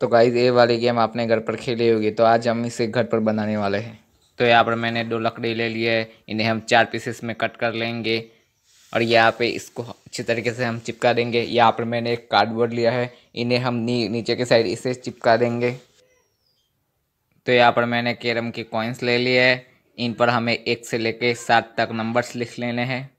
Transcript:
तो गाइज ये वाली गेम आपने घर पर खेली होगी तो आज हम इसे घर पर बनाने वाले हैं तो यहाँ पर मैंने दो लकड़ी ले लिए है इन्हें हम चार पीसेस में कट कर लेंगे और यहाँ पे इसको अच्छी तरीके से हम चिपका देंगे यहाँ पर मैंने एक कार्डबोर्ड लिया है इन्हें हम नी, नीचे के साइड इसे चिपका देंगे तो यहाँ पर मैंने कैरम के कॉइन्स ले लिए हैं इन पर हमें एक से लेके सात तक नंबर्स लिख लेने हैं